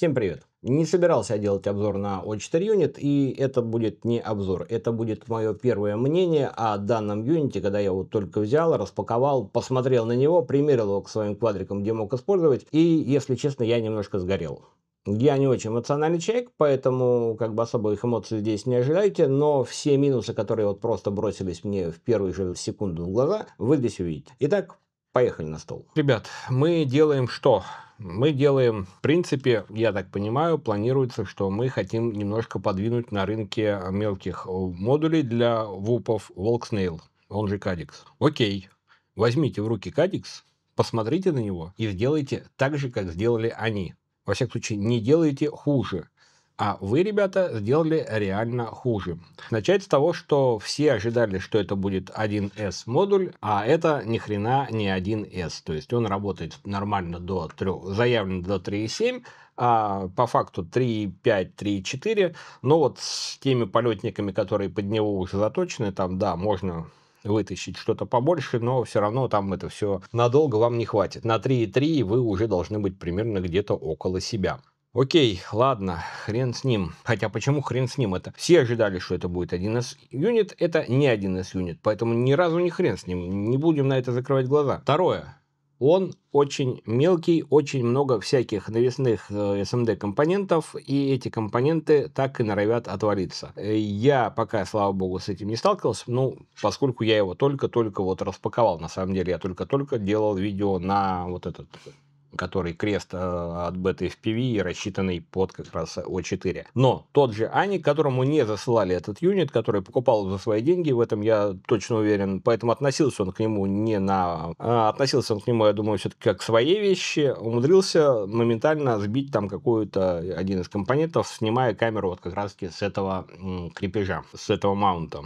Всем привет! Не собирался я делать обзор на O4 Unit, и это будет не обзор, это будет мое первое мнение о данном юните, когда я его только взял, распаковал, посмотрел на него, примерил его к своим квадрикам, где мог использовать, и, если честно, я немножко сгорел. Я не очень эмоциональный человек, поэтому как бы особых эмоций здесь не ожидайте, но все минусы, которые вот просто бросились мне в первую же секунду в глаза, вы здесь увидите. Итак, Поехали на стол. Ребят, мы делаем что? Мы делаем, в принципе, я так понимаю, планируется, что мы хотим немножко подвинуть на рынке мелких модулей для вупов Волкснейл, он же Кадикс. Окей, возьмите в руки Кадикс, посмотрите на него и сделайте так же, как сделали они. Во всяком случае, не делайте хуже. А вы, ребята, сделали реально хуже. Начать с того, что все ожидали, что это будет 1С модуль, а это ни хрена не 1С. То есть он работает нормально до 3, заявлен до 3.7, а по факту 3.5, 3.4. Но вот с теми полетниками, которые под него уже заточены, там, да, можно вытащить что-то побольше, но все равно там это все надолго вам не хватит. На 3.3 вы уже должны быть примерно где-то около себя. Окей, ладно, хрен с ним. Хотя почему хрен с ним? Это все ожидали, что это будет 1С юнит. Это не 1С юнит, поэтому ни разу не хрен с ним. Не будем на это закрывать глаза. Второе. Он очень мелкий, очень много всяких навесных SMD э, эм компонентов, и эти компоненты так и норовят отвалиться. Э, я пока, слава богу, с этим не сталкивался, ну, поскольку я его только-только вот распаковал, на самом деле, я только-только делал видео на вот этот который крест а, от бета FPV, рассчитанный под как раз О4. Но тот же Ани, которому не засылали этот юнит, который покупал за свои деньги, в этом я точно уверен, поэтому относился он к нему не на... А, относился он к нему, я думаю, все-таки как к своей вещи, умудрился моментально сбить там какую-то один из компонентов, снимая камеру вот как раз-таки с этого крепежа, с этого маунта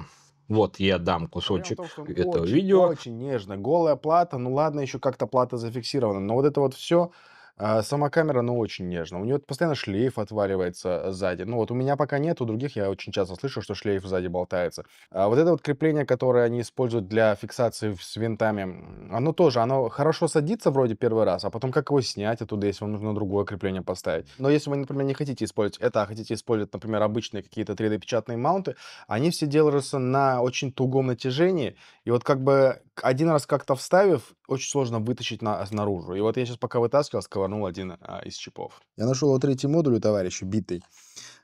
вот я дам кусочек том, этого очень, видео. Очень нежно. Голая плата, ну ладно, еще как-то плата зафиксирована. Но вот это вот все а сама камера, ну, очень нежно. У нее постоянно шлейф отваливается э, сзади. Ну, вот у меня пока нет, у других я очень часто слышу, что шлейф сзади болтается. А вот это вот крепление, которое они используют для фиксации с винтами, оно тоже, оно хорошо садится вроде первый раз, а потом как его снять оттуда, если вам нужно другое крепление поставить. Но если вы, например, не хотите использовать это, а хотите использовать, например, обычные какие-то 3D-печатные маунты, они все делаются на очень тугом натяжении. И вот как бы один раз как-то вставив, очень сложно вытащить на, а, наружу. И вот я сейчас пока вытаскивал, сковырнул один а, из чипов. Я нашел вот третий модуль у товарища, битый,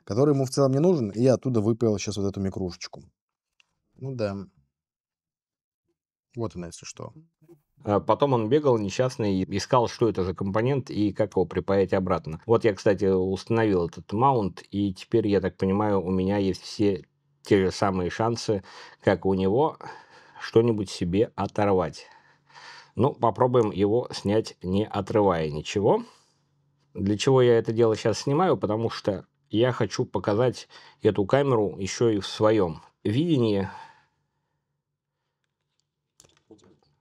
который ему в целом не нужен, и я оттуда выпил сейчас вот эту микрушечку. Ну да. Вот она, если что. А потом он бегал несчастный, искал, что это за компонент и как его припаять обратно. Вот я, кстати, установил этот маунт, и теперь, я так понимаю, у меня есть все те же самые шансы, как у него, что-нибудь себе оторвать. Ну, попробуем его снять, не отрывая ничего. Для чего я это дело сейчас снимаю? Потому что я хочу показать эту камеру еще и в своем видении.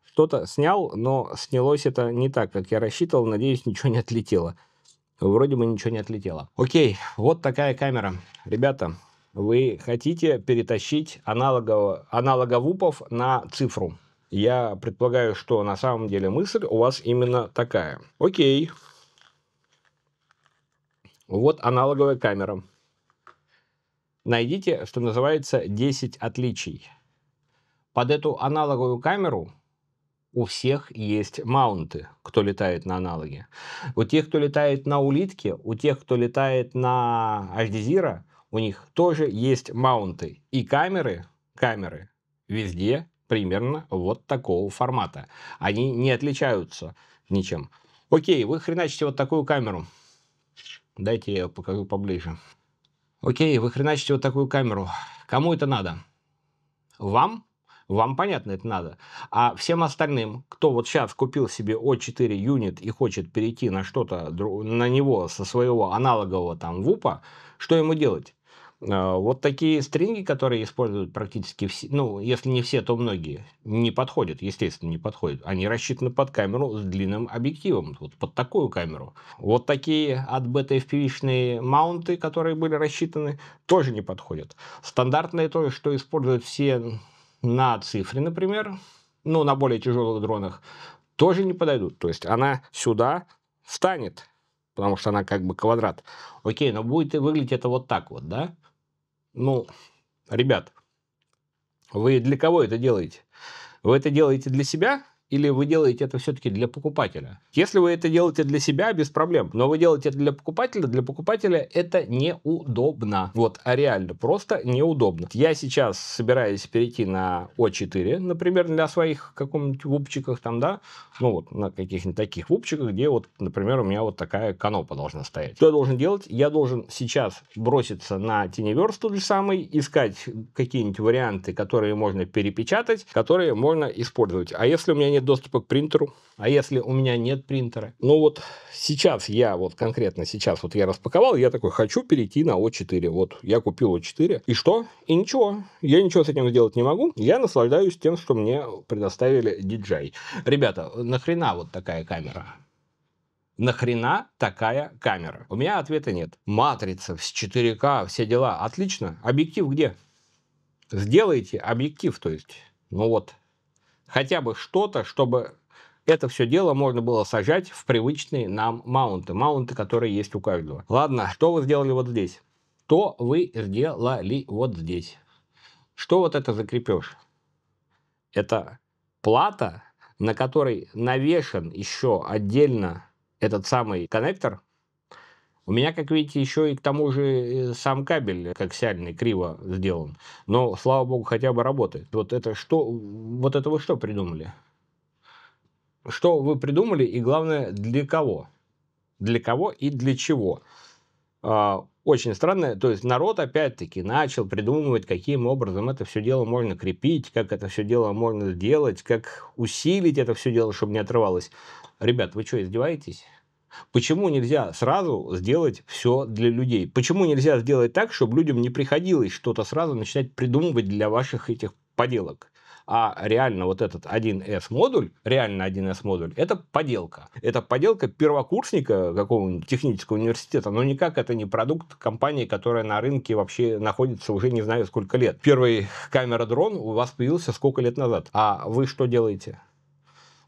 Что-то снял, но снялось это не так, как я рассчитывал. Надеюсь, ничего не отлетело. Вроде бы ничего не отлетело. Окей, вот такая камера. Ребята, вы хотите перетащить аналогово, аналоговупов на цифру. Я предполагаю, что на самом деле мысль у вас именно такая. Окей. Вот аналоговая камера. Найдите, что называется, 10 отличий. Под эту аналоговую камеру у всех есть маунты, кто летает на аналоге. У тех, кто летает на улитке, у тех, кто летает на HDZero, у них тоже есть маунты. И камеры, камеры везде примерно вот такого формата. Они не отличаются ничем. Окей, вы хреначите вот такую камеру. Дайте я ее покажу поближе. Окей, вы хреначите вот такую камеру. Кому это надо? Вам? Вам понятно это надо. А всем остальным, кто вот сейчас купил себе О4 юнит и хочет перейти на что-то, на него со своего аналогового там ВУПа, что ему делать? А, вот такие стринги, которые используют практически все, ну, если не все, то многие, не подходят, естественно, не подходят. Они рассчитаны под камеру с длинным объективом, вот под такую камеру. Вот такие от бета fpv маунты, которые были рассчитаны, тоже не подходят. Стандартное то, что используют все на цифре, например, ну, на более тяжелых дронах, тоже не подойдут. То есть она сюда встанет, потому что она как бы квадрат. Окей, но будет выглядеть это вот так вот, да? Ну, ребят, вы для кого это делаете? Вы это делаете для себя? или вы делаете это все-таки для покупателя? Если вы это делаете для себя, без проблем. Но вы делаете это для покупателя, для покупателя это неудобно. Вот, а реально, просто неудобно. Я сейчас собираюсь перейти на О4, например, для своих каком-нибудь вупчиках там, да, ну вот на каких-нибудь таких вупчиках, где вот, например, у меня вот такая канопа должна стоять. Что я должен делать? Я должен сейчас броситься на теневерс тот же самый, искать какие-нибудь варианты, которые можно перепечатать, которые можно использовать. А если у меня нет нет доступа к принтеру. А если у меня нет принтера? Ну вот сейчас я, вот конкретно сейчас вот я распаковал, я такой, хочу перейти на О4. Вот я купил О4. И что? И ничего. Я ничего с этим сделать не могу. Я наслаждаюсь тем, что мне предоставили DJI. Ребята, нахрена вот такая камера? Нахрена такая камера? У меня ответа нет. Матрица с 4К, все дела. Отлично. Объектив где? Сделайте объектив, то есть. Ну вот, хотя бы что-то, чтобы это все дело можно было сажать в привычные нам маунты. Маунты, которые есть у каждого. Ладно, что вы сделали вот здесь? То вы сделали вот здесь? Что вот это за крепеж? Это плата, на которой навешен еще отдельно этот самый коннектор, у меня, как видите, еще и к тому же э, сам кабель коаксиальный криво сделан. Но, слава богу, хотя бы работает. Вот это что, вот это вы что придумали? Что вы придумали и, главное, для кого? Для кого и для чего? А, очень странно. То есть народ опять-таки начал придумывать, каким образом это все дело можно крепить, как это все дело можно сделать, как усилить это все дело, чтобы не отрывалось. Ребят, вы что, издеваетесь? Почему нельзя сразу сделать все для людей? Почему нельзя сделать так, чтобы людям не приходилось что-то сразу начинать придумывать для ваших этих поделок? А реально вот этот 1С модуль, реально 1С модуль, это поделка. Это поделка первокурсника какого-нибудь технического университета, но никак это не продукт компании, которая на рынке вообще находится уже не знаю сколько лет. Первый камера-дрон у вас появился сколько лет назад? А вы что делаете?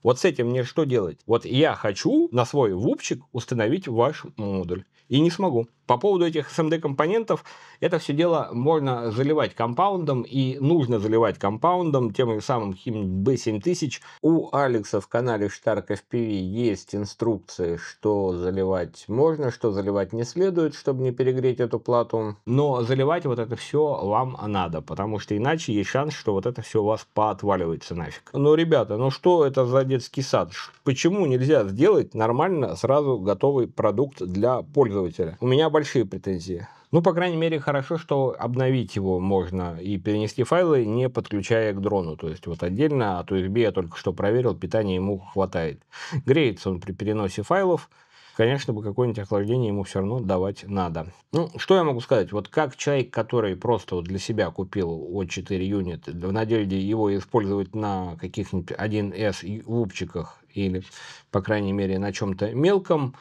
Вот с этим мне что делать? Вот я хочу на свой вупчик установить ваш модуль. И не смогу. По поводу этих SMD-компонентов, эм это все дело можно заливать компаундом, и нужно заливать компаундом, тем же самым хим B7000. У Алекса в канале Штарк FPV есть инструкции, что заливать можно, что заливать не следует, чтобы не перегреть эту плату. Но заливать вот это все вам надо, потому что иначе есть шанс, что вот это все у вас поотваливается нафиг. Ну, ребята, ну что это за детский сад. Почему нельзя сделать нормально сразу готовый продукт для пользователя? У меня большие претензии. Ну, по крайней мере, хорошо, что обновить его можно и перенести файлы, не подключая к дрону. То есть вот отдельно от USB я только что проверил, питания ему хватает. Греется он при переносе файлов, конечно бы, какое-нибудь охлаждение ему все равно давать надо. Ну, что я могу сказать? Вот как человек, который просто вот для себя купил от 4 Unit в надежде его использовать на каких-нибудь 1 s лупчиках или, по крайней мере, на чем-то мелком,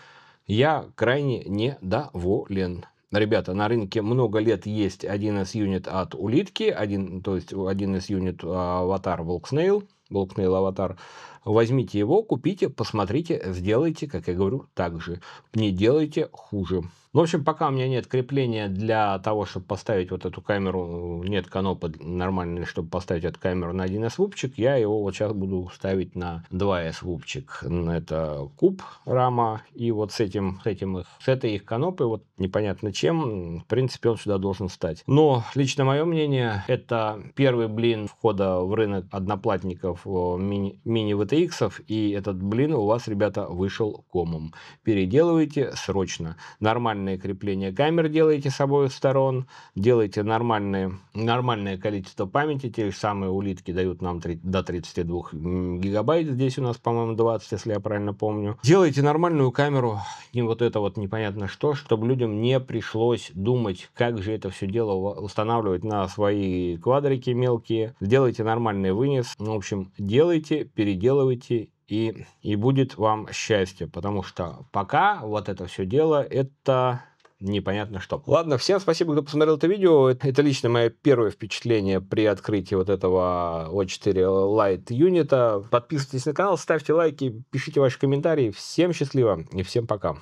я крайне недоволен. Ребята, на рынке много лет есть 1 s Unit от улитки, один, то есть 1 s Unit юнит аватар Волкснейл блокмейл аватар, возьмите его, купите, посмотрите, сделайте, как я говорю, так же. Не делайте хуже. Ну, в общем, пока у меня нет крепления для того, чтобы поставить вот эту камеру, нет канопы нормальной, чтобы поставить эту камеру на 1С я его вот сейчас буду ставить на 2С вупчик. Это куб рама, и вот с этим, с этим с этой их канопой, вот непонятно чем, в принципе, он сюда должен стать. Но лично мое мнение, это первый блин входа в рынок одноплатников мини-ВТХов, и этот блин у вас, ребята, вышел комом. Переделывайте срочно. Нормальное крепление камер делайте с обоих сторон, делайте нормальные, нормальное количество памяти, те же самые улитки дают нам 3, до 32 гигабайт, здесь у нас, по-моему, 20, если я правильно помню. Делайте нормальную камеру, И вот это вот непонятно что, чтобы людям не пришлось думать, как же это все дело устанавливать на свои квадрики мелкие. Делайте нормальный вынес. Ну, в общем, делайте, переделывайте, и, и будет вам счастье, потому что пока вот это все дело, это непонятно что. Ладно, всем спасибо, кто посмотрел это видео. Это лично мое первое впечатление при открытии вот этого O4 Light юнита. Подписывайтесь на канал, ставьте лайки, пишите ваши комментарии. Всем счастливо и всем пока.